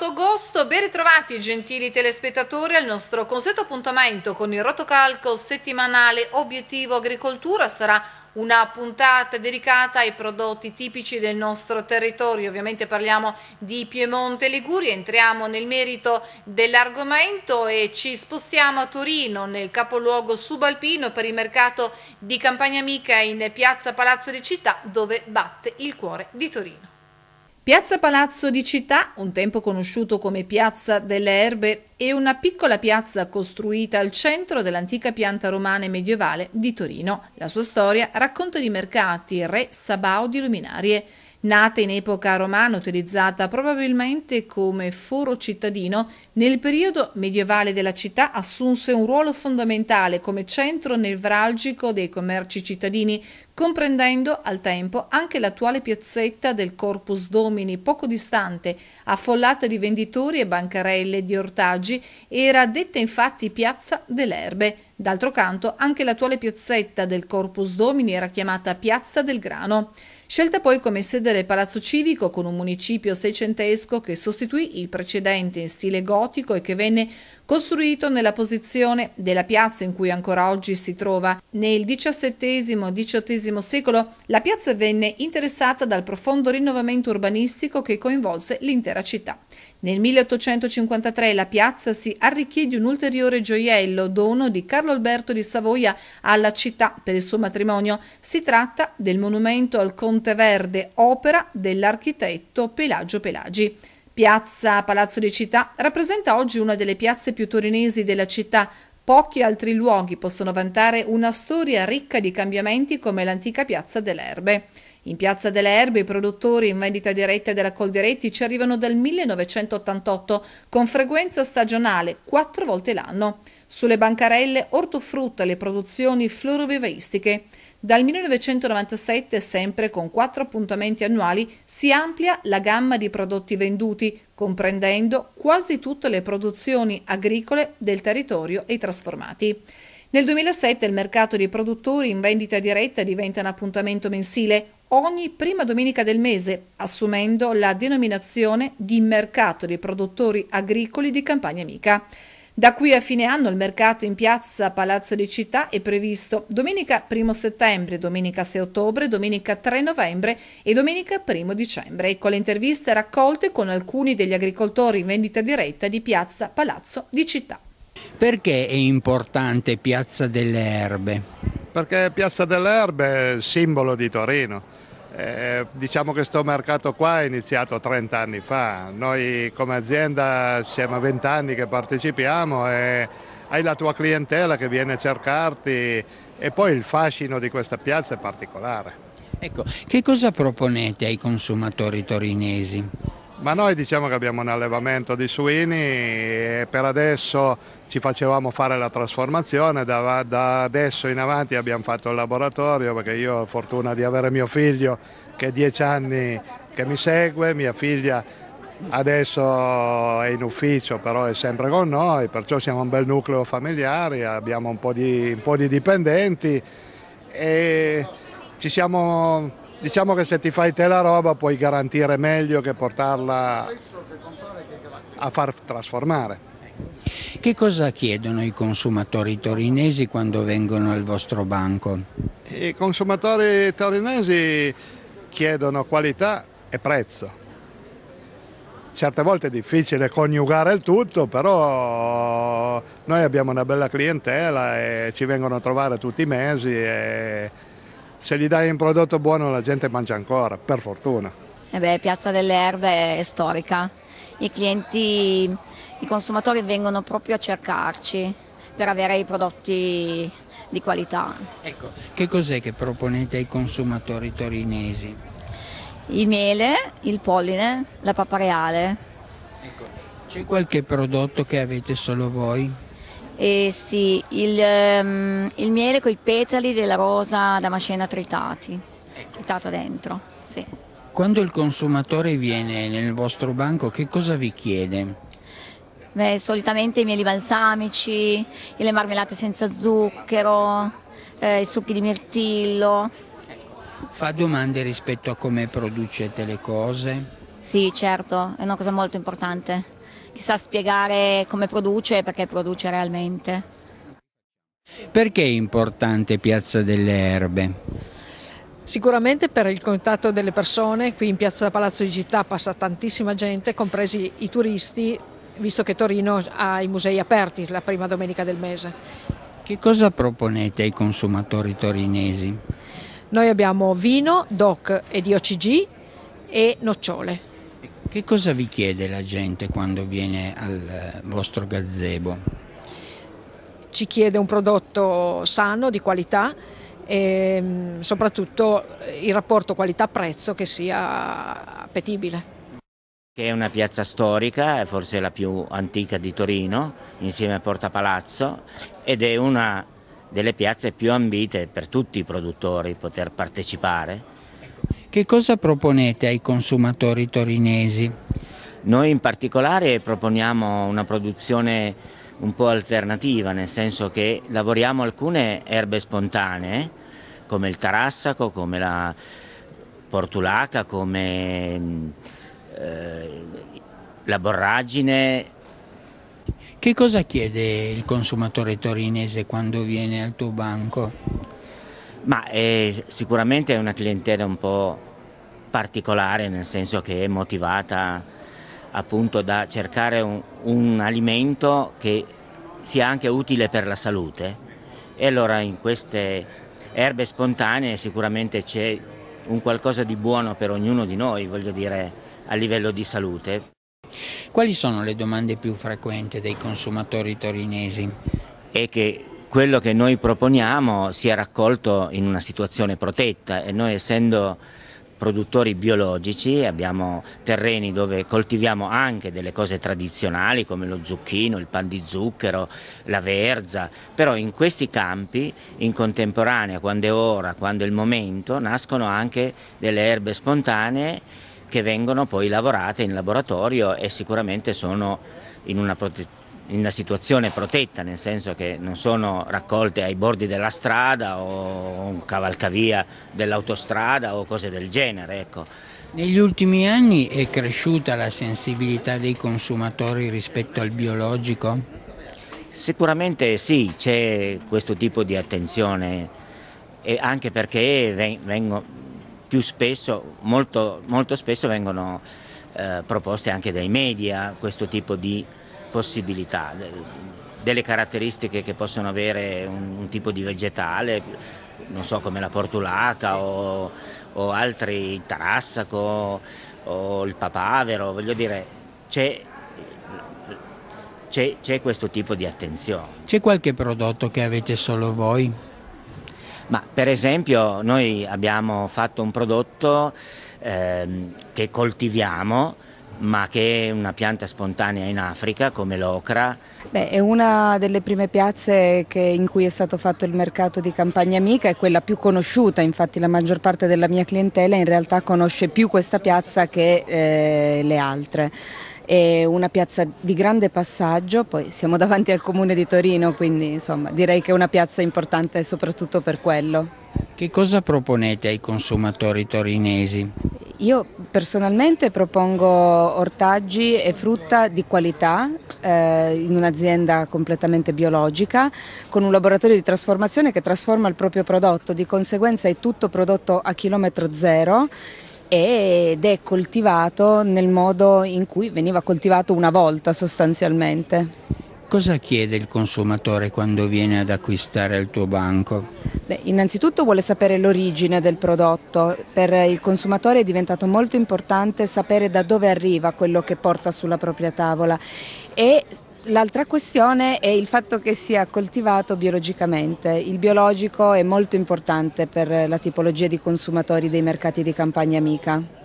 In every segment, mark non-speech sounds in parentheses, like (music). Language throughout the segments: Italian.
28 agosto, ben ritrovati gentili telespettatori al nostro consueto appuntamento con il rotocalco settimanale Obiettivo Agricoltura sarà una puntata dedicata ai prodotti tipici del nostro territorio. Ovviamente parliamo di Piemonte e Liguria, entriamo nel merito dell'argomento e ci spostiamo a Torino, nel capoluogo subalpino per il mercato di Campagna Amica in piazza Palazzo di Città dove batte il cuore di Torino. Piazza Palazzo di Città, un tempo conosciuto come Piazza delle Erbe, è una piccola piazza costruita al centro dell'antica pianta romana e medievale di Torino. La sua storia racconta di mercati, re, sabao di luminarie nata in epoca romana utilizzata probabilmente come foro cittadino, nel periodo medievale della città assunse un ruolo fondamentale come centro nevralgico dei commerci cittadini, comprendendo al tempo anche l'attuale piazzetta del Corpus Domini poco distante, affollata di venditori e bancarelle di ortaggi, era detta infatti Piazza delle Erbe. D'altro canto anche l'attuale piazzetta del Corpus Domini era chiamata Piazza del Grano. Scelta poi come sede del Palazzo Civico con un municipio seicentesco che sostituì il precedente in stile gotico e che venne costruito nella posizione della piazza in cui ancora oggi si trova. Nel XVII-XVIII secolo la piazza venne interessata dal profondo rinnovamento urbanistico che coinvolse l'intera città. Nel 1853 la piazza si arricchì di un ulteriore gioiello, dono di Carlo Alberto di Savoia alla città per il suo matrimonio. Si tratta del monumento al Conte Verde, opera dell'architetto Pelagio Pelagi. Piazza Palazzo di Città rappresenta oggi una delle piazze più torinesi della città. Pochi altri luoghi possono vantare una storia ricca di cambiamenti come l'antica Piazza delle Erbe. In Piazza delle Erbe i produttori in vendita diretta della Colderetti ci arrivano dal 1988 con frequenza stagionale, quattro volte l'anno. Sulle bancarelle ortofrutta le produzioni florobivaistiche. Dal 1997, sempre con quattro appuntamenti annuali, si amplia la gamma di prodotti venduti, comprendendo quasi tutte le produzioni agricole del territorio e i trasformati. Nel 2007 il mercato dei produttori in vendita diretta diventa un appuntamento mensile ogni prima domenica del mese, assumendo la denominazione di mercato dei produttori agricoli di Campania Amica. Da qui a fine anno il mercato in piazza Palazzo di Città è previsto domenica 1 settembre, domenica 6 ottobre, domenica 3 novembre e domenica 1 dicembre. Ecco le interviste raccolte con alcuni degli agricoltori in vendita diretta di piazza Palazzo di Città. Perché è importante Piazza delle Erbe? Perché Piazza delle Erbe è il simbolo di Torino eh, diciamo che questo mercato qua è iniziato 30 anni fa, noi come azienda siamo 20 anni che partecipiamo e hai la tua clientela che viene a cercarti e poi il fascino di questa piazza è particolare. Ecco, che cosa proponete ai consumatori torinesi? Ma noi diciamo che abbiamo un allevamento di suini e per adesso ci facevamo fare la trasformazione, da, da, adesso in avanti abbiamo fatto il laboratorio perché io ho fortuna di avere mio figlio che ha dieci anni che mi segue, mia figlia adesso è in ufficio però è sempre con noi, perciò siamo un bel nucleo familiare, abbiamo un po' di, un po di dipendenti e ci siamo, diciamo che se ti fai te la roba puoi garantire meglio che portarla a far trasformare. Che cosa chiedono i consumatori torinesi quando vengono al vostro banco? I consumatori torinesi chiedono qualità e prezzo. Certe volte è difficile coniugare il tutto, però noi abbiamo una bella clientela e ci vengono a trovare tutti i mesi e se gli dai un prodotto buono la gente mangia ancora, per fortuna. Eh beh, Piazza delle Erbe è storica, i clienti i consumatori vengono proprio a cercarci per avere i prodotti di qualità. Ecco, che cos'è che proponete ai consumatori torinesi? Il miele, il polline, la pappa reale. Ecco, c'è qualche prodotto che avete solo voi? Eh sì, il, um, il miele con i petali della rosa damascena tritati, ecco. tritata dentro, sì. Quando il consumatore viene nel vostro banco, che cosa vi chiede? Beh, solitamente i mieli balsamici, le marmellate senza zucchero, eh, i succhi di mirtillo. Ecco. Fa domande rispetto a come producete le cose? Sì, certo, è una cosa molto importante. Chissà spiegare come produce e perché produce realmente. Perché è importante Piazza delle Erbe? Sicuramente per il contatto delle persone, qui in piazza Palazzo di Città passa tantissima gente, compresi i turisti, visto che Torino ha i musei aperti la prima domenica del mese. Che cosa proponete ai consumatori torinesi? Noi abbiamo vino, DOC ed IOCG e nocciole. Che cosa vi chiede la gente quando viene al vostro gazebo? Ci chiede un prodotto sano, di qualità e ehm, soprattutto il rapporto qualità-prezzo che sia appetibile che è una piazza storica, è forse la più antica di Torino, insieme a Porta Palazzo, ed è una delle piazze più ambite per tutti i produttori poter partecipare. Che cosa proponete ai consumatori torinesi? Noi in particolare proponiamo una produzione un po' alternativa, nel senso che lavoriamo alcune erbe spontanee, come il tarassaco, come la portulaca, come mm, la borragine. Che cosa chiede il consumatore torinese quando viene al tuo banco? Ma è, eh, sicuramente è una clientela un po' particolare, nel senso che è motivata appunto da cercare un, un alimento che sia anche utile per la salute. E allora in queste erbe spontanee sicuramente c'è un qualcosa di buono per ognuno di noi, voglio dire, a livello di salute. Quali sono le domande più frequenti dei consumatori torinesi? È che quello che noi proponiamo sia raccolto in una situazione protetta e noi essendo produttori biologici, abbiamo terreni dove coltiviamo anche delle cose tradizionali come lo zucchino, il pan di zucchero, la verza, però in questi campi in contemporanea, quando è ora, quando è il momento, nascono anche delle erbe spontanee che vengono poi lavorate in laboratorio e sicuramente sono in una, in una situazione protetta, nel senso che non sono raccolte ai bordi della strada o un cavalcavia dell'autostrada o cose del genere. Ecco. Negli ultimi anni è cresciuta la sensibilità dei consumatori rispetto al biologico? Sicuramente sì, c'è questo tipo di attenzione e anche perché vengo, più spesso, molto, molto spesso vengono eh, proposte anche dai media questo tipo di possibilità, delle caratteristiche che possono avere un, un tipo di vegetale, non so come la portulaca o, o altri, il tarassaco o il papavero, voglio dire, c'è c'è, questo tipo di attenzione. C'è qualche prodotto che avete solo voi? Ma per esempio noi abbiamo fatto un prodotto ehm, che coltiviamo ma che è una pianta spontanea in Africa come l'ocra. Beh, è una delle prime piazze che, in cui è stato fatto il mercato di Campagna Amica, è quella più conosciuta, infatti la maggior parte della mia clientela in realtà conosce più questa piazza che eh, le altre è una piazza di grande passaggio, poi siamo davanti al comune di Torino, quindi insomma direi che è una piazza importante soprattutto per quello. Che cosa proponete ai consumatori torinesi? Io personalmente propongo ortaggi e frutta di qualità eh, in un'azienda completamente biologica con un laboratorio di trasformazione che trasforma il proprio prodotto, di conseguenza è tutto prodotto a chilometro zero ed è coltivato nel modo in cui veniva coltivato una volta sostanzialmente. Cosa chiede il consumatore quando viene ad acquistare al tuo banco? Beh, innanzitutto vuole sapere l'origine del prodotto. Per il consumatore è diventato molto importante sapere da dove arriva quello che porta sulla propria tavola e L'altra questione è il fatto che sia coltivato biologicamente. Il biologico è molto importante per la tipologia di consumatori dei mercati di campagna amica.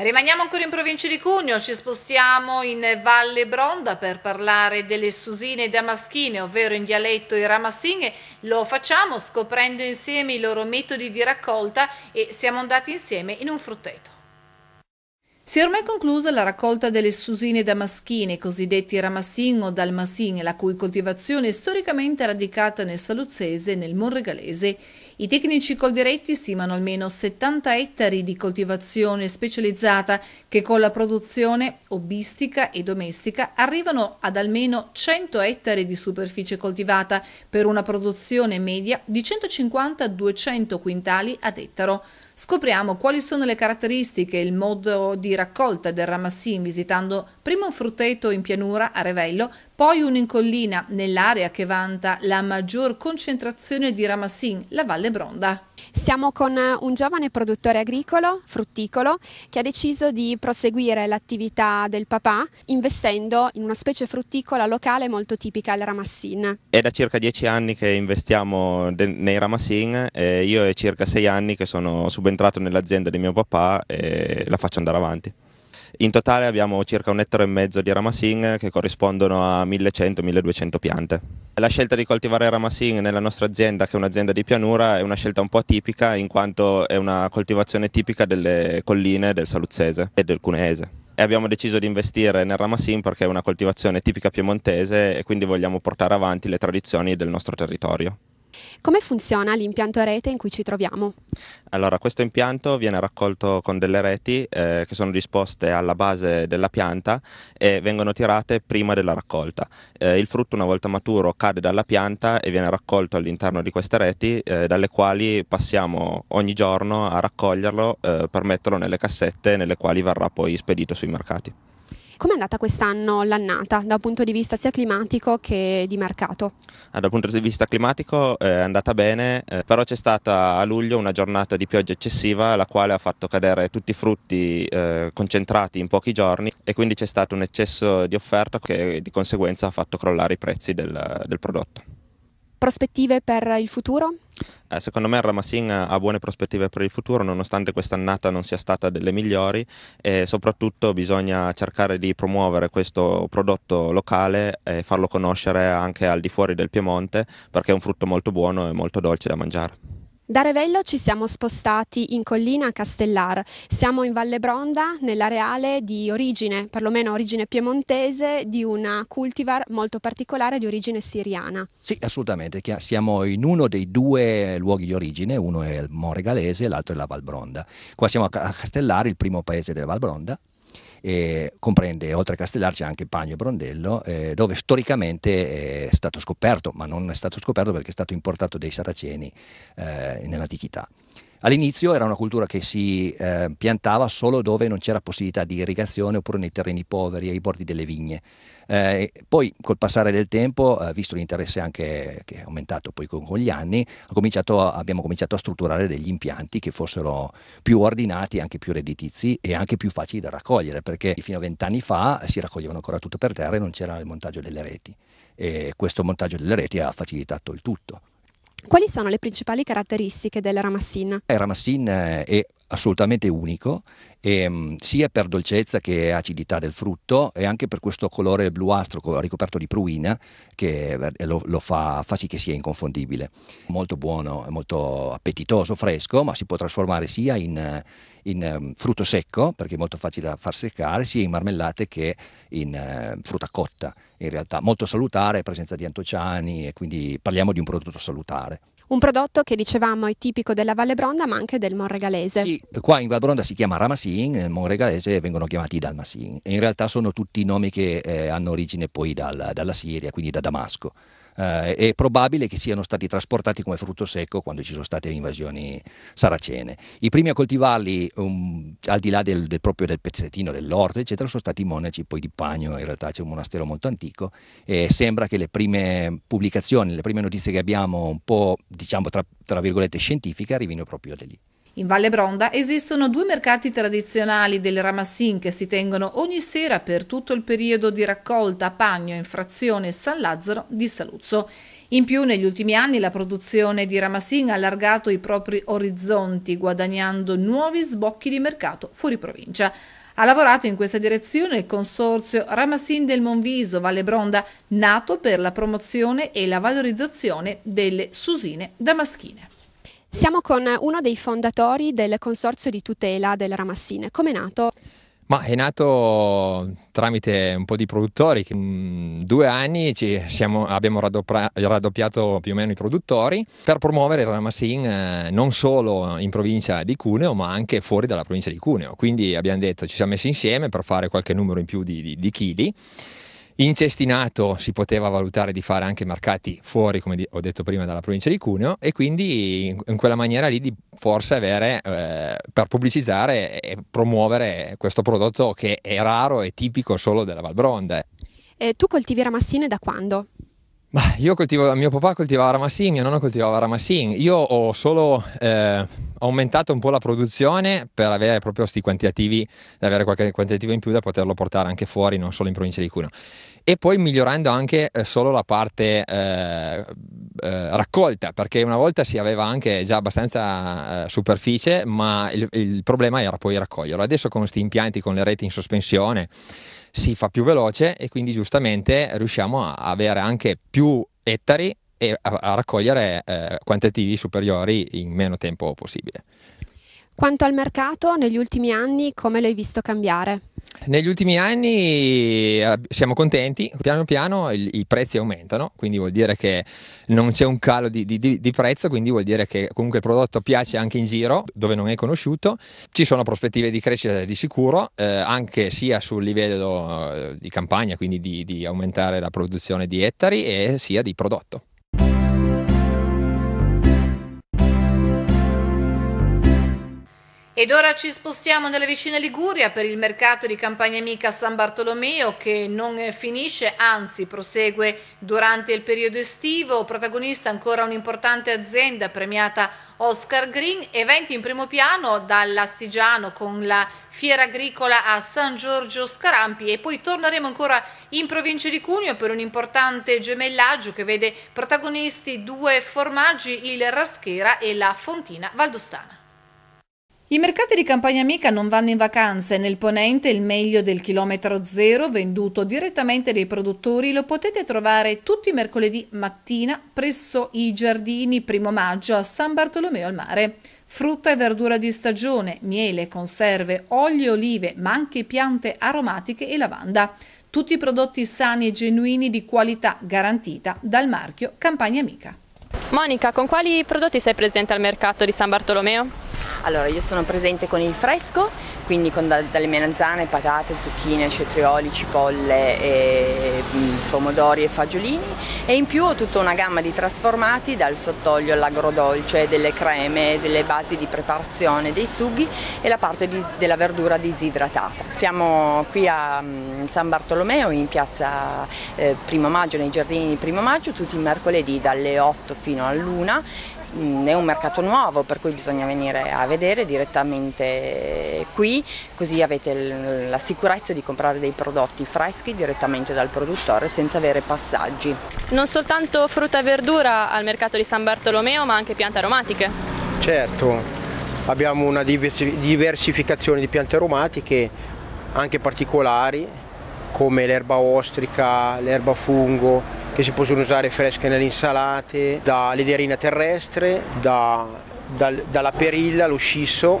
Rimaniamo ancora in provincia di Cuneo, ci spostiamo in Valle Bronda per parlare delle susine damaschine, ovvero in dialetto i ramassine. Lo facciamo scoprendo insieme i loro metodi di raccolta e siamo andati insieme in un frutteto. Si è ormai conclusa la raccolta delle susine damaschine, cosiddetti ramassin o dalmassine, la cui coltivazione è storicamente radicata nel saluzzese e nel monregalese. I tecnici Coldiretti stimano almeno 70 ettari di coltivazione specializzata che con la produzione hobbistica e domestica arrivano ad almeno 100 ettari di superficie coltivata per una produzione media di 150-200 quintali ad ettaro. Scopriamo quali sono le caratteristiche e il modo di raccolta del ramassin visitando prima un frutteto in pianura a Revello, poi un in collina nell'area che vanta la maggior concentrazione di ramassin, la Valle Bronda. Siamo con eh, un giovane produttore agricolo, frutticolo, che ha deciso di proseguire l'attività del papà investendo in una specie frutticola locale molto tipica, il ramassin. È da circa dieci anni che investiamo nei ramassin e io è circa sei anni che sono subentrato nell'azienda di mio papà e la faccio andare avanti. In totale abbiamo circa un ettaro e mezzo di ramasin che corrispondono a 1100-1200 piante. La scelta di coltivare ramasin nella nostra azienda, che è un'azienda di pianura, è una scelta un po' atipica in quanto è una coltivazione tipica delle colline del saluzzese e del cuneese e abbiamo deciso di investire nel Ramasin perché è una coltivazione tipica piemontese e quindi vogliamo portare avanti le tradizioni del nostro territorio. Come funziona l'impianto a rete in cui ci troviamo? Allora, questo impianto viene raccolto con delle reti eh, che sono disposte alla base della pianta e vengono tirate prima della raccolta. Eh, il frutto una volta maturo cade dalla pianta e viene raccolto all'interno di queste reti eh, dalle quali passiamo ogni giorno a raccoglierlo eh, per metterlo nelle cassette nelle quali verrà poi spedito sui mercati. Com'è andata quest'anno l'annata dal punto di vista sia climatico che di mercato? Ah, dal punto di vista climatico eh, è andata bene, eh, però c'è stata a luglio una giornata di pioggia eccessiva la quale ha fatto cadere tutti i frutti eh, concentrati in pochi giorni e quindi c'è stato un eccesso di offerta che di conseguenza ha fatto crollare i prezzi del, del prodotto. Prospettive per il futuro? Eh, secondo me Ramasin ha buone prospettive per il futuro nonostante quest'annata non sia stata delle migliori e soprattutto bisogna cercare di promuovere questo prodotto locale e farlo conoscere anche al di fuori del Piemonte perché è un frutto molto buono e molto dolce da mangiare. Da Revello ci siamo spostati in collina a Castellar, siamo in Valle Bronda, nell'areale di origine, perlomeno origine piemontese, di una cultivar molto particolare di origine siriana. Sì, assolutamente, siamo in uno dei due luoghi di origine, uno è il Moregalese e l'altro è la Val Bronda. Qua siamo a Castellar, il primo paese della Val Bronda, eh, comprende oltre a Castellarci anche Pagno e Brondello, eh, dove storicamente è stato scoperto, ma non è stato scoperto perché è stato importato dai saraceni eh, nell'antichità. All'inizio era una cultura che si eh, piantava solo dove non c'era possibilità di irrigazione oppure nei terreni poveri, ai bordi delle vigne. Eh, poi col passare del tempo, eh, visto l'interesse anche che è aumentato poi con, con gli anni, cominciato, abbiamo cominciato a strutturare degli impianti che fossero più ordinati, anche più redditizi e anche più facili da raccogliere, perché fino a vent'anni fa si raccoglievano ancora tutto per terra e non c'era il montaggio delle reti. E questo montaggio delle reti ha facilitato il tutto. Quali sono le principali caratteristiche del Ramassin? Il eh, Ramassin eh, è assolutamente unico e, ehm, sia per dolcezza che acidità del frutto e anche per questo colore bluastro ricoperto di pruina che eh, lo, lo fa, fa, sì che sia inconfondibile. Molto buono, molto appetitoso, fresco, ma si può trasformare sia in, in ehm, frutto secco, perché è molto facile da far seccare, sia in marmellate che in eh, frutta cotta. In realtà molto salutare, presenza di antociani e quindi parliamo di un prodotto salutare. Un prodotto che dicevamo è tipico della Valle Bronda ma anche del Monregalese. Sì, qua in Valle Bronda si chiama Ramasin, nel Monregalese vengono chiamati Dalmasin. in realtà sono tutti nomi che eh, hanno origine poi dal, dalla Siria, quindi da Damasco eh, è probabile che siano stati trasportati come frutto secco quando ci sono state le invasioni saracene. I primi a coltivarli, um, al di là del, del proprio del pezzettino, dell'orto, eccetera, sono stati i monaci poi di Pagno, in realtà c'è un monastero molto antico e sembra che le prime pubblicazioni, le prime notizie che abbiamo un po', diciamo, tra, tra virgolette scientifiche, arrivino proprio da lì. In Valle Bronda esistono due mercati tradizionali del Ramassin che si tengono ogni sera per tutto il periodo di raccolta a Pagno, in frazione San Lazzaro di Saluzzo. In più negli ultimi anni la produzione di Ramassin ha allargato i propri orizzonti guadagnando nuovi sbocchi di mercato fuori provincia. Ha lavorato in questa direzione il consorzio Ramassin del Monviso Valle Bronda, nato per la promozione e la valorizzazione delle susine damaschine. Siamo con uno dei fondatori del Consorzio di tutela del Ramassine. Come è nato? Ma è nato tramite un po' di produttori, che in mm, due anni siamo, abbiamo raddoppiato più o meno i produttori per promuovere il Ramassin eh, non solo in provincia di Cuneo ma anche fuori dalla provincia di Cuneo. Quindi abbiamo detto ci siamo messi insieme per fare qualche numero in più di, di, di chili incestinato si poteva valutare di fare anche mercati fuori, come ho detto prima, dalla provincia di Cuneo e quindi in quella maniera lì di forse avere eh, per pubblicizzare e promuovere questo prodotto che è raro e tipico solo della Valbronde. Eh, tu coltivi ramassine da quando? Bah, io coltivo, mio papà coltivava ramassin, mio nonno coltivava ramassin, io ho solo eh, aumentato un po' la produzione per avere proprio questi quantitativi, da avere qualche quantitativo in più da poterlo portare anche fuori, non solo in provincia di Cuneo e poi migliorando anche eh, solo la parte eh, eh, raccolta, perché una volta si aveva anche già abbastanza eh, superficie, ma il, il, problema era poi raccoglierlo. Adesso con questi impianti, con le reti in sospensione, si fa più veloce e quindi giustamente riusciamo a avere anche più ettari e a, a raccogliere eh, quantitativi superiori in meno tempo possibile. Quanto al mercato, negli ultimi anni come l'hai visto cambiare? Negli ultimi anni eh, siamo contenti, piano piano i prezzi aumentano, quindi vuol dire che non c'è un calo di, di, di, prezzo, quindi vuol dire che comunque il prodotto piace anche in giro, dove non è conosciuto, ci sono prospettive di crescita di sicuro, eh, anche sia sul livello eh, di campagna, quindi di, di aumentare la produzione di ettari, e sia di prodotto. Ed ora ci spostiamo nella vicina Liguria per il mercato di Campagna Amica San Bartolomeo che non finisce, anzi prosegue durante il periodo estivo. Protagonista ancora un'importante azienda premiata Oscar Green, eventi in primo piano dall'Astigiano con la fiera agricola a San Giorgio Scarampi e poi torneremo ancora in provincia di Cuneo per un importante gemellaggio che vede protagonisti due formaggi, il Raschera e la Fontina Valdostana. I mercati di Campagna Amica non vanno in vacanze, nel ponente il meglio del chilometro zero venduto direttamente dai produttori lo potete trovare tutti i mercoledì mattina presso i giardini primo maggio a San Bartolomeo al Mare. Frutta e verdura di stagione, miele, conserve, olio, e olive, ma anche piante aromatiche e lavanda. Tutti prodotti sani e genuini di qualità garantita dal marchio Campagna Amica. Monica, con quali prodotti sei presente al mercato di San Bartolomeo? Allora, io sono presente con il fresco, quindi con dalle melanzane, patate, zucchine, cetrioli, cipolle, e mm, pomodori e fagiolini e in più ho tutta una gamma di trasformati dal sottolio all'agrodolce, delle creme, delle basi di preparazione, dei sughi e la parte di, della verdura disidratata. Siamo qui a mm, San Bartolomeo in piazza eh, Primo Maggio, nei giardini di Primo Maggio, tutti i mercoledì dalle 8 fino all'una Mm, è un mercato nuovo per cui bisogna venire a vedere direttamente qui, così avete la sicurezza di comprare dei prodotti freschi direttamente dal produttore senza avere passaggi. Non soltanto frutta e verdura al mercato di San Bartolomeo ma anche piante aromatiche? Certo, abbiamo una diversificazione di piante aromatiche anche particolari come l'erba ostrica, l'erba fungo, che si possono usare fresche nelle insalate, da lederina terrestre, da, da, dalla perilla, lo scisso,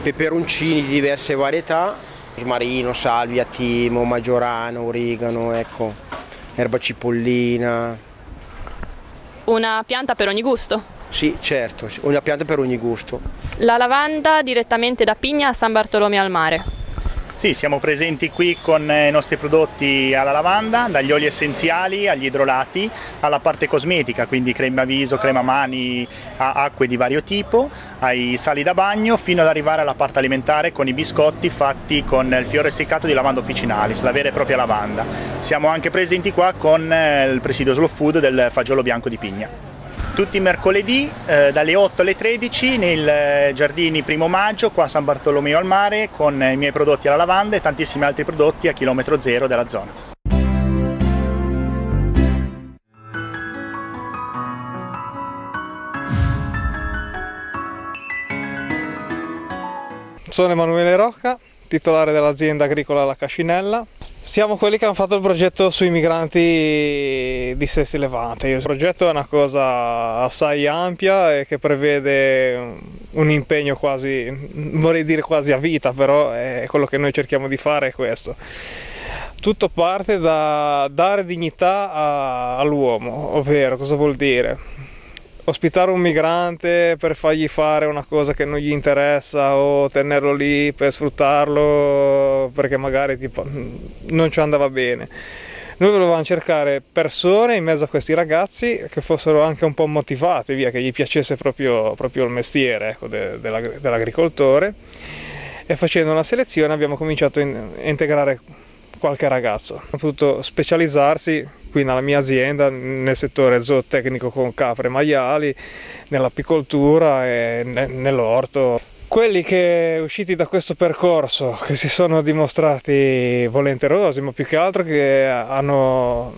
peperoncini di diverse varietà, smarino, salvia, timo, maggiorano, origano, ecco, erba cipollina. Una pianta per ogni gusto? Sì, certo, una pianta per ogni gusto. La lavanda direttamente da Pigna a San Bartolomeo al Mare. Sì, siamo presenti qui con eh, i nostri prodotti alla lavanda, dagli oli essenziali agli idrolati, alla parte cosmetica, quindi crema viso, crema mani, acque di vario tipo, ai sali da bagno, fino ad arrivare alla parte alimentare con i biscotti fatti con il fiore essiccato di lavanda officinalis, la vera e propria lavanda. Siamo anche presenti qua con eh, il presidio slow food del fagiolo bianco di pigna tutti i mercoledì eh, dalle 8 alle 13 nel eh, giardini primo maggio qua a San Bartolomeo al mare con i miei prodotti alla lavanda e tantissimi altri prodotti a chilometro zero della zona. Sono Emanuele Rocca, titolare dell'azienda agricola La Cascinella, siamo quelli che hanno fatto il progetto sui migranti di Sesti Levante. Il progetto è una cosa assai ampia e che prevede un impegno quasi, vorrei dire quasi a vita, però è quello che noi cerchiamo di fare è questo. Tutto parte da dare dignità all'uomo, ovvero cosa vuol dire? ospitare un migrante per fargli fare una cosa che non gli interessa o tenerlo lì per sfruttarlo perché magari tipo, non ci andava bene. Noi volevamo cercare persone in mezzo a questi ragazzi che fossero anche un po' motivate, via, che gli piacesse proprio, proprio il mestiere ecco, de, de dell'agricoltore e facendo una selezione abbiamo cominciato a integrare qualche ragazzo. Ha potuto specializzarsi qui nella mia azienda nel settore zootecnico con capre e maiali, nell'apicoltura e nell'orto. Quelli che usciti da questo percorso, che si sono dimostrati volenterosi, ma più che altro che hanno,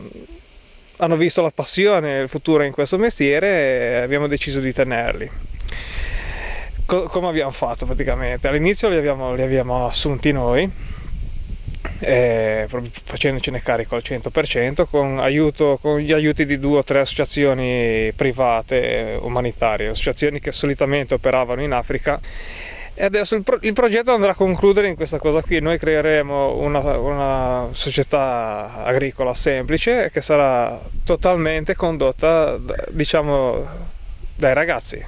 hanno visto la passione e il futuro in questo mestiere, abbiamo deciso di tenerli come abbiamo fatto praticamente? All'inizio li abbiamo, li abbiamo assunti noi eh, facendocene carico al 100% con, aiuto, con, gli aiuti di due o tre associazioni private eh, umanitarie, associazioni che solitamente operavano in Africa. E adesso il, pro il progetto andrà a concludere in questa cosa qui, noi creeremo una, una società agricola semplice che sarà totalmente condotta diciamo, dai ragazzi,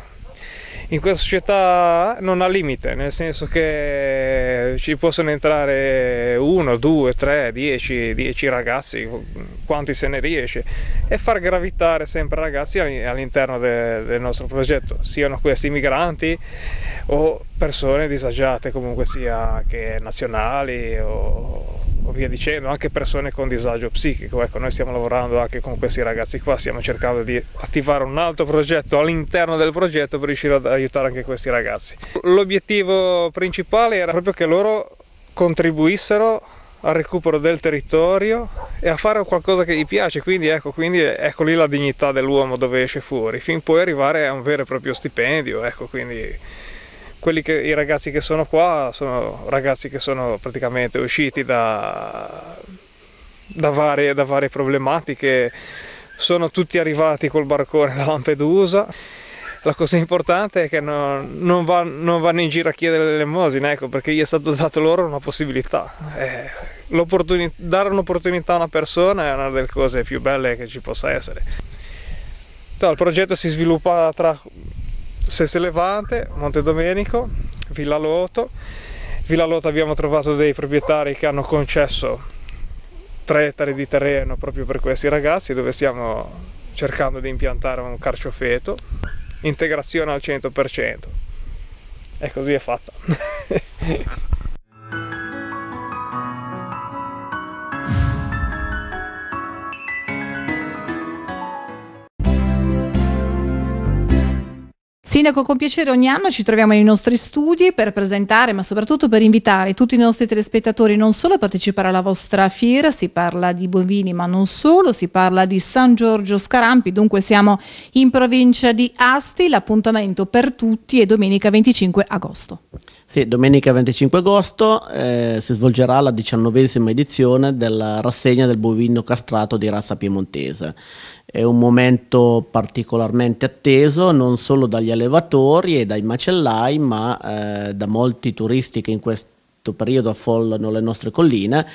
in questa società non ha limite, nel senso che ci possono entrare uno, due, tre, dieci, dieci ragazzi, quanti se ne riesce, e far gravitare sempre ragazzi all'interno de, del nostro progetto, siano questi migranti o persone disagiate comunque sia che nazionali o via dicendo, anche persone con disagio psichico. Ecco, noi stiamo lavorando anche con questi ragazzi qua, stiamo cercando di attivare un altro progetto all'interno del progetto per riuscire ad aiutare anche questi ragazzi. L'obiettivo principale era proprio che loro contribuissero al recupero del territorio e a fare qualcosa che gli piace, quindi ecco, quindi ecco lì la dignità dell'uomo dove esce fuori, fin poi arrivare a un vero e proprio stipendio, ecco, quindi quelli che, i ragazzi che sono qua sono ragazzi che sono praticamente usciti da, da, varie, da varie problematiche, sono tutti arrivati col barcone da Lampedusa la cosa importante è che non, non, va, non vanno in giro a chiedere l'elemosina, ecco, perché gli è stato dato loro una possibilità. Eh, dare un'opportunità a una persona è una delle cose più belle che ci possa essere. il progetto si sviluppa tra Seste Levante, Monte Domenico, Villa Loto. Villa Loto abbiamo trovato dei proprietari che hanno concesso tre ettari di terreno proprio per questi ragazzi dove stiamo cercando di impiantare un carciofeto, integrazione al 100%. E così è fatta. (laughs) Sindaco, con piacere ogni anno ci troviamo nei nostri studi per presentare, ma soprattutto per invitare tutti i nostri telespettatori non solo a partecipare alla vostra fiera, si parla di bovini ma non solo, si parla di San Giorgio Scarampi, dunque siamo in provincia di Asti, l'appuntamento per tutti è domenica 25 agosto. Sì, domenica 25 agosto eh, si svolgerà la diciannovesima edizione della rassegna del bovino castrato di razza piemontese. È un momento particolarmente atteso non solo dagli allevatori e dai macellai, ma eh, da molti turisti che in questo periodo affollano le nostre colline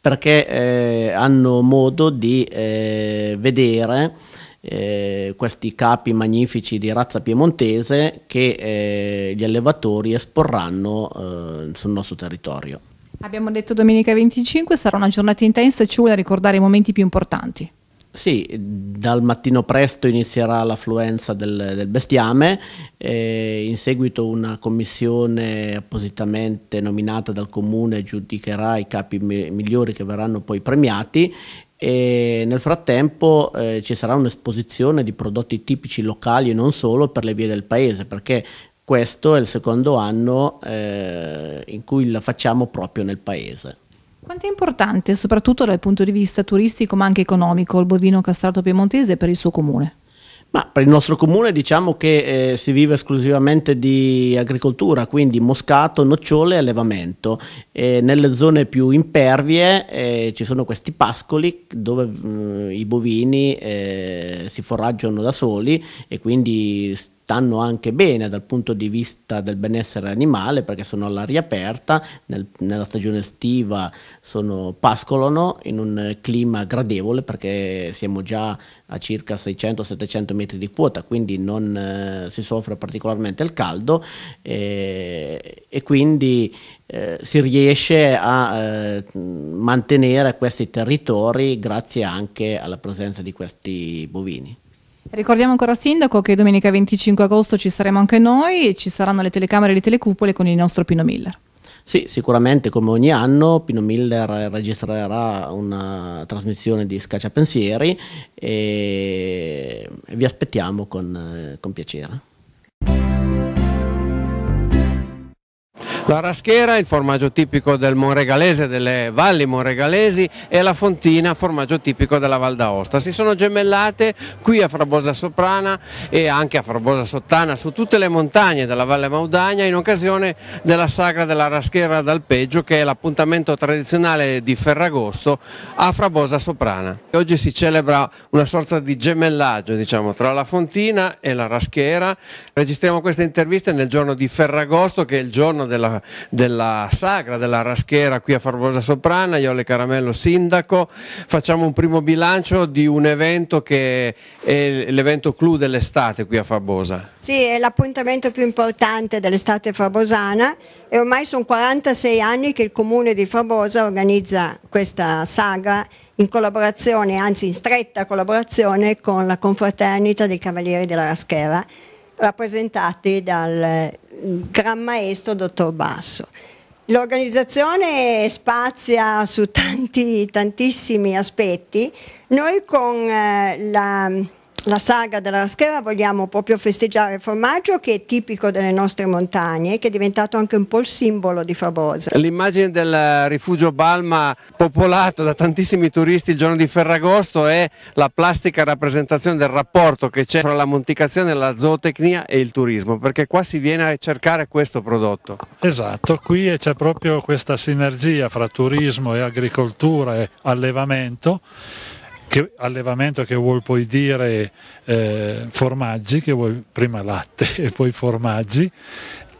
perché eh, hanno modo di eh, vedere eh, questi capi magnifici di razza piemontese che eh, gli allevatori esporranno eh, sul nostro territorio. Abbiamo detto domenica 25 sarà una giornata intensa e ci vuole ricordare i momenti più importanti. Sì, dal mattino presto inizierà l'affluenza del, del bestiame, eh, in seguito una commissione appositamente nominata dal comune giudicherà i capi migliori che verranno poi premiati e nel frattempo eh, ci sarà un'esposizione di prodotti tipici locali e non solo per le vie del paese perché questo è il secondo anno eh, in cui la facciamo proprio nel paese. Quanto è importante, soprattutto dal punto di vista turistico ma anche economico, il bovino castrato piemontese per il suo comune? Ma per il nostro comune diciamo che eh, si vive esclusivamente di agricoltura, quindi moscato, nocciole e allevamento. E nelle zone più impervie eh, ci sono questi pascoli dove mh, mm, i bovini eh, si forraggiano da soli e quindi stanno anche bene dal punto di vista del benessere animale perché sono all'aria aperta, nel, nella stagione estiva sono, pascolano in un clima gradevole perché siamo già a circa 600-700 metri di quota, quindi non eh, si soffre particolarmente il caldo eh, e quindi eh, si riesce a eh, mantenere questi territori grazie anche alla presenza di questi bovini. Ricordiamo ancora Sindaco che domenica 25 agosto ci saremo anche noi e ci saranno le telecamere e le telecupole con il nostro Pino Miller. Sì, sicuramente come ogni anno Pino Miller registrerà una trasmissione di Scacciapensieri e vi aspettiamo con, eh, con piacere. La raschera, il formaggio tipico del Monregalese, delle valli monregalesi e la fontina, formaggio tipico della Val d'Aosta. Si sono gemellate qui a Frabosa Soprana e anche a Frabosa Sottana su tutte le montagne della Valle Maudagna in occasione della sagra della raschera d'Alpeggio che è l'appuntamento tradizionale di Ferragosto a Frabosa Soprana. Oggi si celebra una sorta di gemellaggio diciamo, tra la fontina e la raschera. Registriamo queste interviste nel giorno di Ferragosto che è il giorno della della, sagra, della raschera qui a Farbosa Soprana, Iole Caramello sindaco, facciamo un primo bilancio di un evento che è l'evento clou dell'estate qui a Fabosa. Sì, è l'appuntamento più importante dell'estate fabosana e ormai sono 46 anni che il comune di Fabosa organizza questa sagra in collaborazione, anzi in stretta collaborazione con la confraternita dei Cavalieri della Raschera rappresentati dal gran maestro dottor Basso. L'organizzazione spazia su tanti, tantissimi aspetti. Noi con eh, la la saga della Raschera vogliamo proprio festeggiare il formaggio che è tipico delle nostre montagne che è diventato anche un po' il simbolo di Fabosa. L'immagine del rifugio Balma popolato da tantissimi turisti il giorno di Ferragosto è la plastica rappresentazione del rapporto che c'è tra la monticazione, la zootecnia e il turismo perché qua si viene a cercare questo prodotto. Esatto, qui c'è proprio questa sinergia fra turismo e agricoltura e allevamento che allevamento che vuol poi dire eh, formaggi, che vuoi prima latte (laughs) e poi formaggi,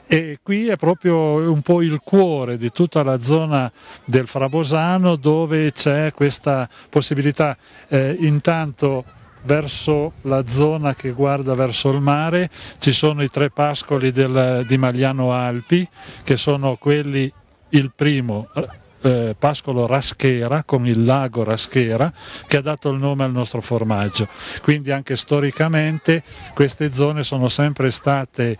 e qui è proprio un po' il cuore di tutta la zona del Frabosano dove c'è questa possibilità eh, intanto verso la zona che guarda verso il mare ci sono i tre pascoli del, di Magliano Alpi che sono quelli il primo eh, pascolo Raschera, con il lago Raschera, che ha dato il nome al nostro formaggio. Quindi anche storicamente queste zone sono sempre state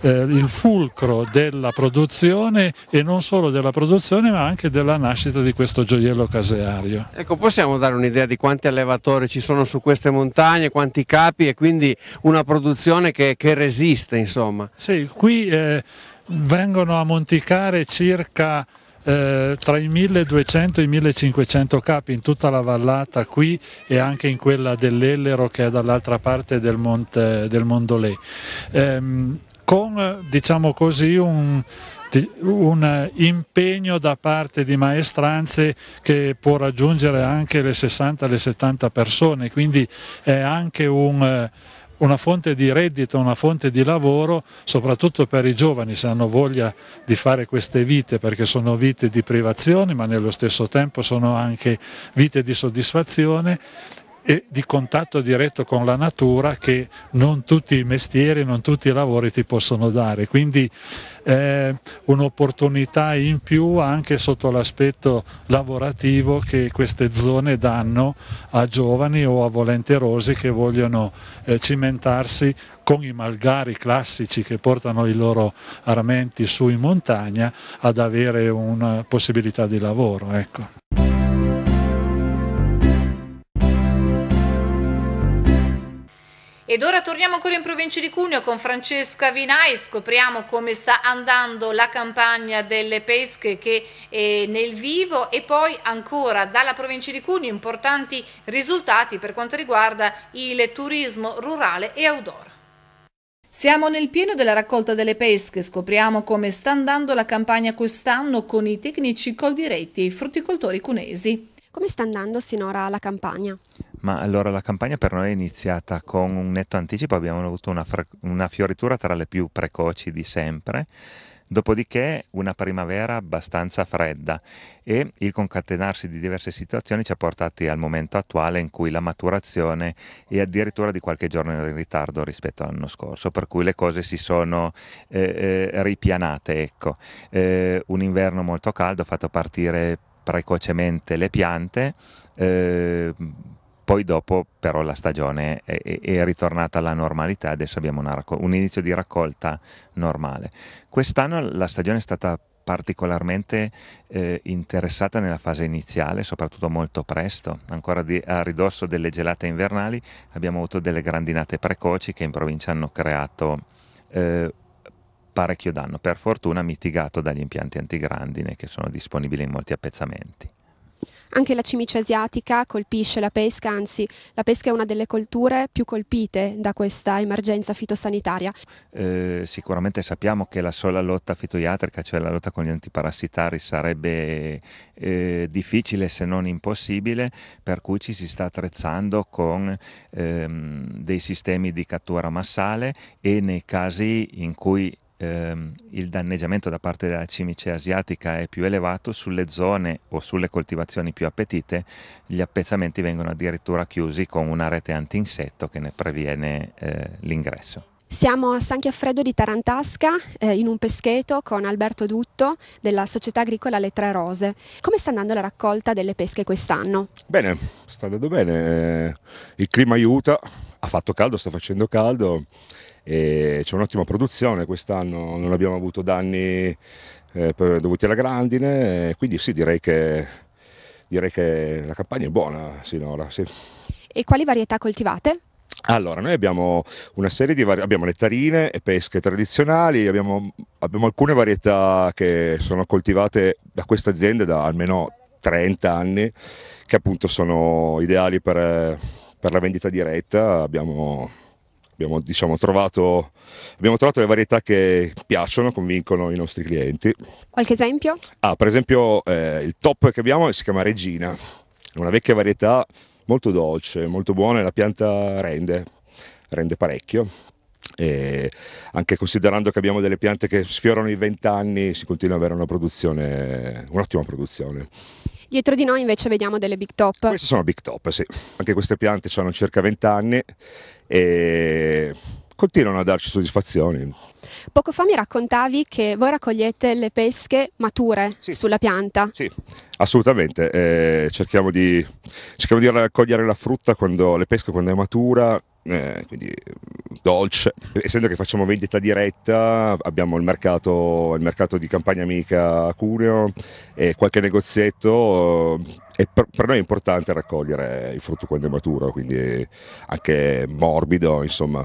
eh, il fulcro della produzione e non solo della produzione ma anche della nascita di questo gioiello caseario. Ecco, possiamo dare un'idea di quanti allevatori ci sono su queste montagne, quanti capi e quindi una produzione che, che resiste insomma? Sì, qui eh, vengono a monticare circa eh, tra i 1200 e i 1500 capi in tutta la vallata qui e anche in quella dell'Ellero che è dall'altra parte del, monte, del Mondolè, ehm, con diciamo così un, un impegno da parte di maestranze che può raggiungere anche le 60-70 persone, quindi è anche un una fonte di reddito, una fonte di lavoro, soprattutto per i giovani se hanno voglia di fare queste vite, perché sono vite di privazione, ma nello stesso tempo sono anche vite di soddisfazione e di contatto diretto con la natura che non tutti i mestieri, non tutti i lavori ti possono dare. Quindi è eh, un'opportunità in più anche sotto l'aspetto lavorativo che queste zone danno a giovani o a volenterosi che vogliono eh, cimentarsi con i malgari classici che portano i loro armenti su in montagna ad avere una possibilità di lavoro. Ecco. Ed ora torniamo ancora in provincia di Cuneo con Francesca Vinai, scopriamo come sta andando la campagna delle pesche che è eh, nel vivo e poi ancora dalla provincia di Cuneo importanti risultati per quanto riguarda il turismo rurale e outdoor. Siamo nel pieno della raccolta delle pesche, scopriamo come sta andando la campagna quest'anno con i tecnici Coldiretti e i frutticoltori cunesi. Come sta andando sinora la campagna? Ma allora la campagna per noi è iniziata con un netto anticipo, abbiamo avuto una, una fioritura tra le più precoci di sempre. Dopodiché una primavera abbastanza fredda e il concatenarsi di diverse situazioni ci ha portati al momento attuale in cui la maturazione è addirittura di qualche giorno in ritardo rispetto all'anno scorso, per cui le cose si sono eh, eh ripianate. Ecco. Eh, un inverno molto caldo ha fatto partire precocemente le piante. Eh, poi dopo però la stagione è, è, ritornata alla normalità, adesso abbiamo raccol- un inizio di raccolta normale. Quest'anno la stagione è stata particolarmente eh, interessata nella fase iniziale, soprattutto molto presto, ancora di, a ridosso delle gelate invernali, abbiamo avuto delle grandinate precoci che in provincia hanno creato eh, parecchio danno, per fortuna mitigato dagli impianti antigrandine che sono disponibili in molti appezzamenti. Anche la cimice asiatica colpisce la pesca, anzi la pesca è una delle colture più colpite da questa emergenza fitosanitaria. Eh, sicuramente sappiamo che la sola lotta fitoiatrica, cioè la lotta con gli antiparassitari, sarebbe eh, difficile se non impossibile, per cui ci si sta attrezzando con ehm, dei sistemi di cattura massale e nei casi in cui ehm, il danneggiamento da parte della cimice asiatica è più elevato, sulle zone o sulle coltivazioni più appetite gli appezzamenti vengono addirittura chiusi con una rete antinsetto che ne previene eh, l'ingresso. Siamo a San Chiaffredo di Tarantasca, eh, in un pescheto con Alberto Dutto della società agricola Le Tre Rose. Come sta andando la raccolta delle pesche quest'anno? Bene, sta andando bene. Eh, il clima aiuta, ha fatto caldo, sta facendo caldo e c'è un'ottima produzione, quest'anno non abbiamo avuto danni eh, per, dovuti alla grandine, quindi sì direi che, direi che la campagna è buona sinora. Sì. E quali varietà coltivate? Allora, noi abbiamo una serie di varietà, abbiamo nettarine e pesche tradizionali, abbiamo, abbiamo, alcune varietà che sono coltivate da questa azienda da almeno 30 anni, che appunto sono ideali per, per la vendita diretta, abbiamo abbiamo, diciamo, trovato, abbiamo trovato le varietà che piacciono, convincono i nostri clienti. Qualche esempio? Ah, per esempio eh, il top che abbiamo si chiama Regina, è una vecchia varietà molto dolce, molto buona e la pianta rende, rende parecchio. E anche considerando che abbiamo delle piante che sfiorano i 20 anni si continua ad avere una produzione, un'ottima produzione. Dietro di noi invece vediamo delle big top. Queste sono big top, sì. Anche queste piante hanno circa 20 anni e continuano a darci soddisfazioni. Poco fa mi raccontavi che voi raccogliete le pesche mature sì. sulla pianta. Sì, assolutamente. Eh, cerchiamo, di, cerchiamo, di, raccogliere la frutta quando, le pesche quando è matura eh, quindi dolce. Essendo che facciamo vendita diretta, abbiamo il mercato, il mercato di campagna amica a Cuneo e qualche negozietto e per, per, noi è importante raccogliere il frutto quando è maturo, quindi anche morbido, insomma,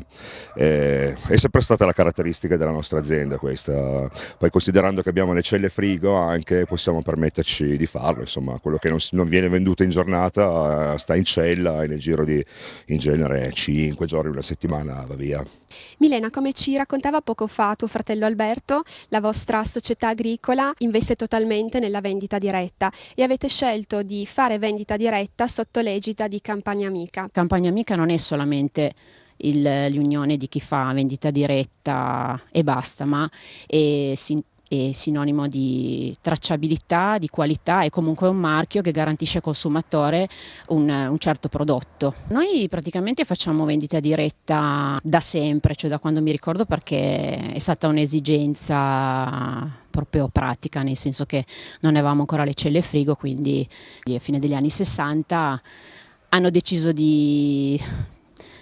eh, è sempre stata la caratteristica della nostra azienda questa. Poi considerando che abbiamo le celle frigo anche possiamo permetterci di farlo, insomma, quello che non, non viene venduto in giornata eh, sta in cella e nel giro di in genere 5 giorni, una settimana va via. Milena, come ci raccontava poco fa tuo fratello Alberto, la vostra società agricola investe totalmente nella vendita diretta e avete scelto di di fare vendita diretta sotto l'egida di Campagna Amica. Campagna Amica non è solamente il, l'unione di chi fa vendita diretta e basta, ma è, si è sinonimo di tracciabilità, di qualità e comunque un marchio che garantisce al consumatore un, un, certo prodotto. Noi praticamente facciamo vendita diretta da sempre, cioè da quando mi ricordo perché è stata un'esigenza proprio pratica, nel senso che non avevamo ancora le celle frigo, quindi a fine degli anni 60 hanno deciso di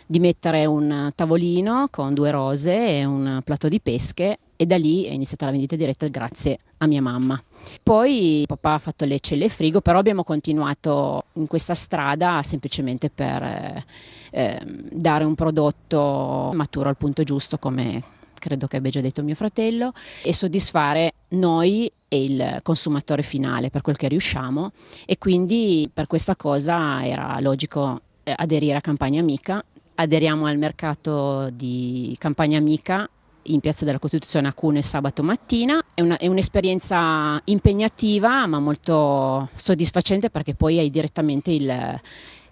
di mettere un tavolino con due rose e un plato di pesche e da lì è iniziata la vendita diretta grazie a mia mamma. Poi papà ha fatto le celle e frigo, però abbiamo continuato in questa strada semplicemente per eh, ehm, dare un prodotto maturo al punto giusto, come credo che abbia già detto mio fratello, e soddisfare noi e il consumatore finale per quel che riusciamo e quindi per questa cosa era logico eh, aderire a Campagna Amica. Aderiamo al mercato di Campagna Amica in Piazza della Costituzione a Cuneo il sabato mattina. È, una, è un'esperienza impegnativa ma molto soddisfacente perché poi hai direttamente il,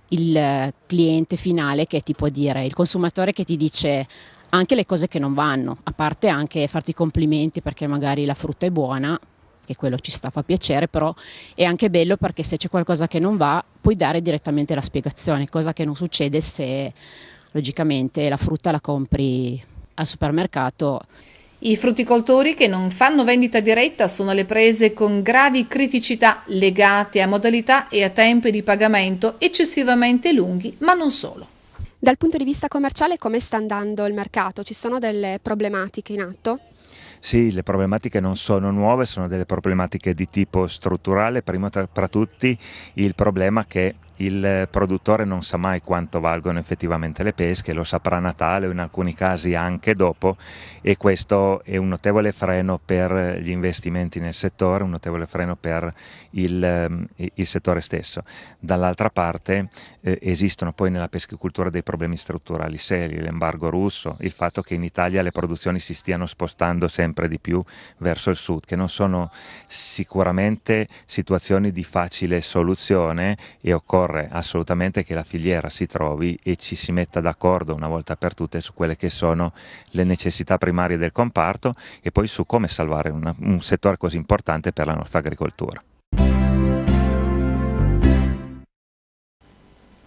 il cliente finale che ti può dire, il consumatore che ti dice anche le cose che non vanno, a parte anche farti complimenti perché magari la frutta è buona, che quello ci sta, fa piacere, però è anche bello perché se c'è qualcosa che non va puoi dare direttamente la spiegazione, cosa che non succede se logicamente la frutta la compri al supermercato. I frutticoltori che non fanno vendita diretta sono alle prese con gravi criticità legate a modalità e a tempi di pagamento eccessivamente lunghi, ma non solo. Dal punto di vista commerciale come sta andando il mercato? Ci sono delle problematiche in atto? Sì, le problematiche non sono nuove, sono delle problematiche di tipo strutturale, primo tra, tutti il problema che il produttore non sa mai quanto valgono effettivamente le pesche, lo saprà a Natale o in alcuni casi anche dopo e questo è un notevole freno per gli investimenti nel settore, un notevole freno per il, ehm, il settore stesso. Dall'altra parte eh, esistono poi nella peschicultura dei problemi strutturali seri, l'embargo russo, il fatto che in Italia le produzioni si stiano spostando sempre di più verso il sud, che non sono sicuramente situazioni di facile soluzione e occorre occorre assolutamente che la filiera si trovi e ci si metta d'accordo una volta per tutte su quelle che sono le necessità primarie del comparto e poi su come salvare una, un settore così importante per la nostra agricoltura.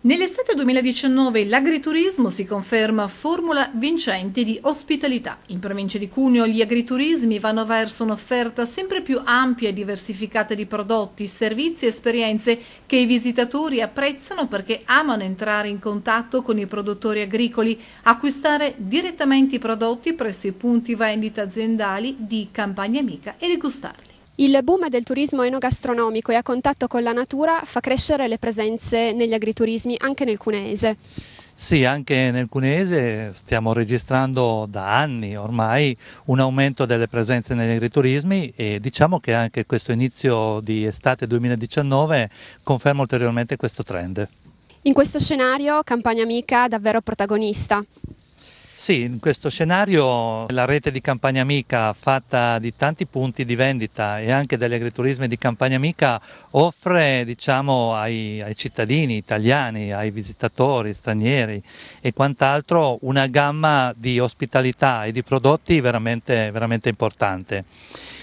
Nell'estate 2019 l'agriturismo si conferma formula vincente di ospitalità. In provincia di Cuneo gli agriturismi vanno verso un'offerta sempre più ampia e diversificata di prodotti, servizi e esperienze che i visitatori apprezzano perché amano entrare in contatto con i produttori agricoli, acquistare direttamente i prodotti presso i punti vendita aziendali di Campagna Amica e degustarli. Il boom del turismo enogastronomico e a contatto con la natura fa crescere le presenze negli agriturismi anche nel Cuneese. Sì, anche nel Cuneese stiamo registrando da anni ormai un aumento delle presenze negli agriturismi e diciamo che anche questo inizio di estate 2019 conferma ulteriormente questo trend. In questo scenario Campagna Amica davvero protagonista. Sì, in questo scenario la rete di Campagna Amica fatta di tanti punti di vendita e anche degli agriturismi di Campagna Amica offre diciamo, ai, ai, cittadini italiani, ai visitatori stranieri e quant'altro una gamma di ospitalità e di prodotti veramente, veramente importante.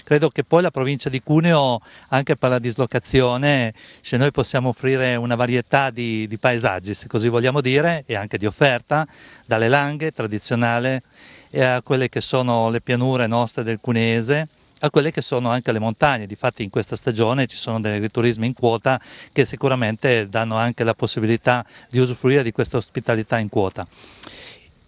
Credo che poi la provincia di Cuneo, anche per la dislocazione, se noi possiamo offrire una varietà di, di paesaggi, se così vogliamo dire, e anche di offerta, dalle langhe tradizionali eh, a quelle che sono le pianure nostre del Cunese a quelle che sono anche le montagne. Difatti in questa stagione ci sono degli agriturismi in quota che sicuramente danno anche la possibilità di usufruire di questa ospitalità in quota.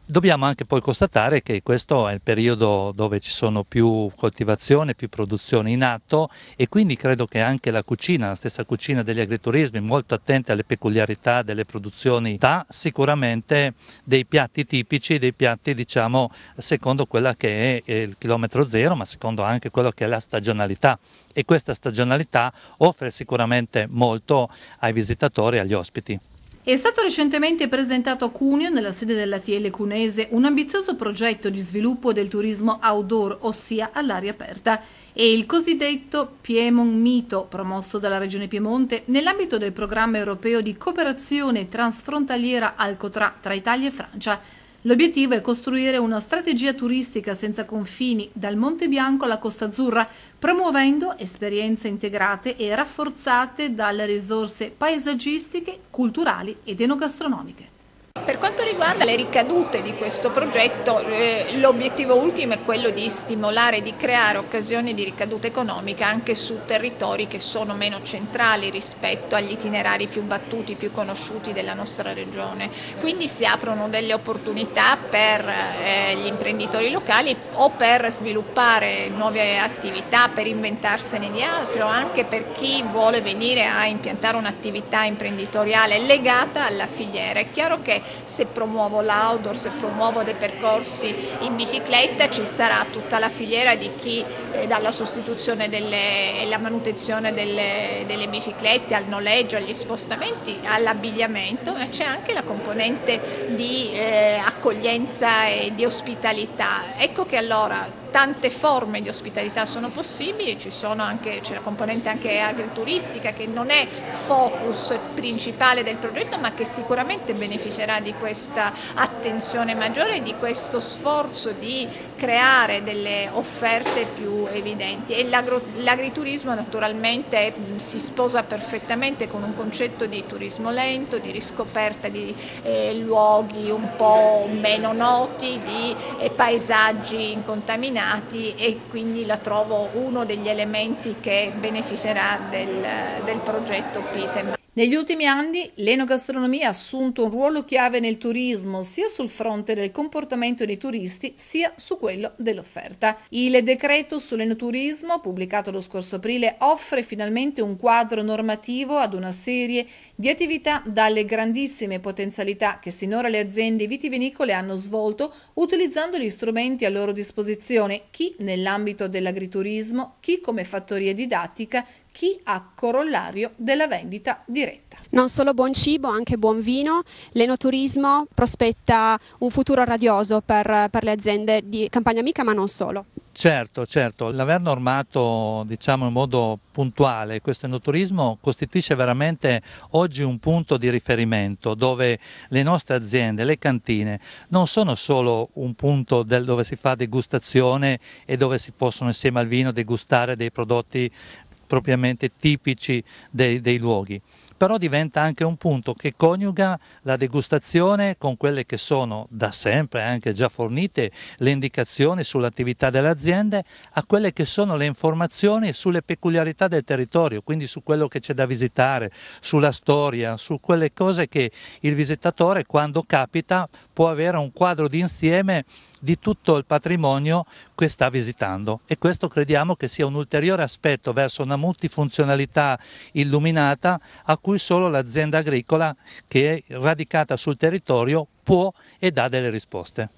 Dobbiamo anche poi constatare che questo è il periodo dove ci sono più coltivazione, più produzione in atto e quindi credo che anche la cucina, la stessa cucina degli agriturismi, molto attenta alle peculiarità delle produzioni, dà sicuramente dei piatti tipici, dei piatti diciamo secondo quella che è il chilometro zero, ma secondo anche quello che è la stagionalità e questa stagionalità offre sicuramente molto ai visitatori e agli ospiti. È stato recentemente presentato a Cuneo, nella sede dell'ATL Cunese, un ambizioso progetto di sviluppo del turismo outdoor, ossia all'aria aperta, e il cosiddetto Piemont Mito, promosso dalla Regione Piemonte nell'ambito del programma europeo di cooperazione transfrontaliera Alcotra tra Italia e Francia. L'obiettivo è costruire una strategia turistica senza confini, dal Monte Bianco alla Costa Azzurra, promuovendo esperienze integrate e rafforzate dalle risorse paesaggistiche, culturali ed enogastronomiche. Per quanto riguarda le ricadute di questo progetto, eh, l'obiettivo ultimo è quello di stimolare, e di creare occasioni di ricaduta economica anche su territori che sono meno centrali rispetto agli itinerari più battuti, più conosciuti della nostra regione. Quindi si aprono delle opportunità per eh, gli imprenditori locali o per sviluppare nuove attività, per inventarsene di altre o anche per chi vuole venire a impiantare un'attività imprenditoriale legata alla filiera. È chiaro che se promuovo l'outdoor, se promuovo dei percorsi in bicicletta ci sarà tutta la filiera di chi eh, dalla sostituzione delle, e la manutenzione delle, delle biciclette al noleggio, agli spostamenti, all'abbigliamento, ma c'è anche la componente di eh, accoglienza e di ospitalità. Ecco che allora tante forme di ospitalità sono possibili, anche, c'è la componente anche agrituristica che non è focus principale del progetto ma che sicuramente beneficerà di questa attenzione maggiore e di questo sforzo di creare delle offerte più evidenti e l'agriturismo naturalmente si sposa perfettamente con un concetto di turismo lento, di riscoperta di eh, luoghi un po' meno noti, di eh, paesaggi incontaminati e quindi la trovo uno degli elementi che beneficerà del, del progetto PITEM. Negli ultimi anni l'enogastronomia ha assunto un ruolo chiave nel turismo, sia sul fronte del comportamento dei turisti, sia su quello dell'offerta. Il decreto sull'enoturismo, pubblicato lo scorso aprile, offre finalmente un quadro normativo ad una serie di attività dalle grandissime potenzialità che sinora le aziende vitivinicole hanno svolto utilizzando gli strumenti a loro disposizione, chi nell'ambito dell'agriturismo, chi come fattoria didattica, chi ha corollario della vendita diretta. Non solo buon cibo, anche buon vino, l'enoturismo prospetta un futuro radioso per, per le aziende di Campagna Amica ma non solo. Certo, certo, l'aver normato diciamo, in modo puntuale questo enoturismo costituisce veramente oggi un punto di riferimento dove le nostre aziende, le cantine, non sono solo un punto dove si fa degustazione e dove si possono insieme al vino degustare dei prodotti propriamente tipici dei, dei luoghi però diventa anche un punto che coniuga la degustazione con quelle che sono da sempre anche già fornite le indicazioni sull'attività delle aziende a quelle che sono le informazioni sulle peculiarità del territorio, quindi su quello che c'è da visitare, sulla storia, su quelle cose che il visitatore quando capita può avere un quadro di insieme di tutto il patrimonio che sta visitando e questo crediamo che sia un ulteriore aspetto verso una multifunzionalità illuminata a cui solo l'azienda agricola che è radicata sul territorio può e dà delle risposte.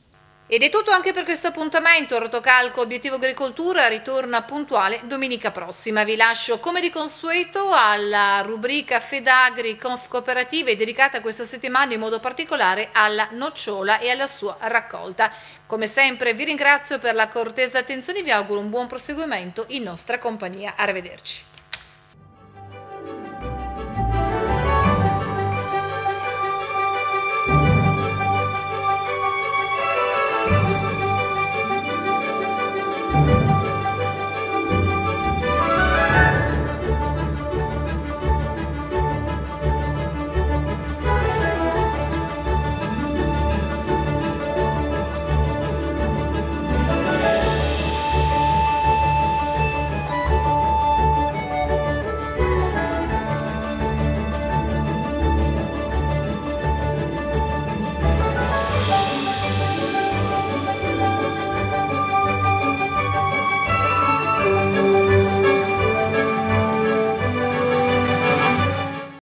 Ed è tutto anche per questo appuntamento. Rotocalco Obiettivo Agricoltura ritorna puntuale domenica prossima. Vi lascio come di consueto alla rubrica Fedagri Conf Cooperative dedicata questa settimana in modo particolare alla nocciola e alla sua raccolta. Come sempre vi ringrazio per la cortesa attenzione e vi auguro un buon proseguimento in nostra compagnia. Arrivederci.